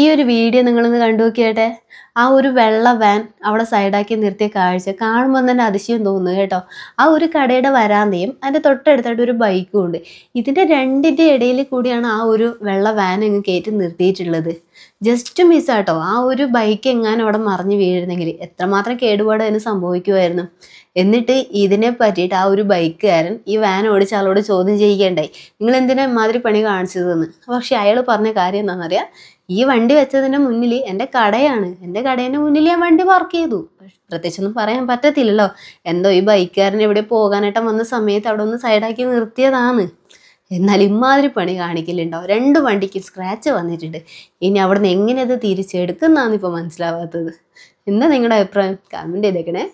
ഈ ഒരു വീഡിയോ നിങ്ങളൊന്ന് കണ്ടു നോക്കിയാട്ടെ ആ ഒരു വെള്ള വാൻ അവിടെ സൈഡാക്കി നിർത്തിയ കാഴ്ച കാണുമ്പോൾ തന്നെ അതിശയം തോന്നുന്നു കേട്ടോ ആ ഒരു കടയുടെ വരാന്തയും അതിൻ്റെ തൊട്ടടുത്തായിട്ട് ഒരു ബൈക്കും ഉണ്ട് ഇതിൻ്റെ രണ്ടിൻ്റെ ഇടയിൽ കൂടിയാണ് ആ ഒരു വെള്ള വാൻ അങ്ങ് കയറ്റി നിർത്തിയിട്ടുള്ളത് ജസ്റ്റ് മിസ്സാട്ടോ ആ ഒരു ബൈക്ക് എങ്ങാനും അവിടെ മറിഞ്ഞ് വീഴുന്നെങ്കിൽ എത്രമാത്രം കേടുപാട് അതിന് സംഭവിക്കുമായിരുന്നു എന്നിട്ട് ഇതിനെ പറ്റിയിട്ട് ആ ഒരു ബൈക്കുകാരൻ ഈ വാൻ ഓടിച്ച ആളോട് ചോദ്യം ചെയ്യുകയുണ്ടായി നിങ്ങൾ എന്തിനാ മാതിരി പണി കാണിച്ചതെന്ന് പക്ഷെ അയാൾ പറഞ്ഞ കാര്യം എന്താണെന്നറിയാം ഈ വണ്ടി വെച്ചതിൻ്റെ മുന്നിൽ എൻ്റെ കടയാണ് എൻ്റെ കടേൻ്റെ മുന്നിൽ ഞാൻ വണ്ടി പാർക്ക് ചെയ്തു പ്രത്യേകിച്ചൊന്നും പറയാൻ പറ്റത്തില്ലല്ലോ എന്തോ ഈ ബൈക്കുകാരൻ ഇവിടെ പോകാനായിട്ട് വന്ന സമയത്ത് അവിടെ ഒന്ന് സൈഡാക്കി നിർത്തിയതാണ് എന്നാൽ ഇമാതിരി പണി കാണിക്കലുണ്ടോ രണ്ട് വണ്ടിക്ക് സ്ക്രാച്ച് വന്നിട്ടുണ്ട് ഇനി അവിടെ നിന്ന് എങ്ങനെ അത് തിരിച്ചെടുക്കുന്നതാണ് ഇപ്പോൾ മനസ്സിലാവാത്തത് എന്താ നിങ്ങളുടെ അഭിപ്രായം കമൻറ്റ് ചെയ്തേക്കണേ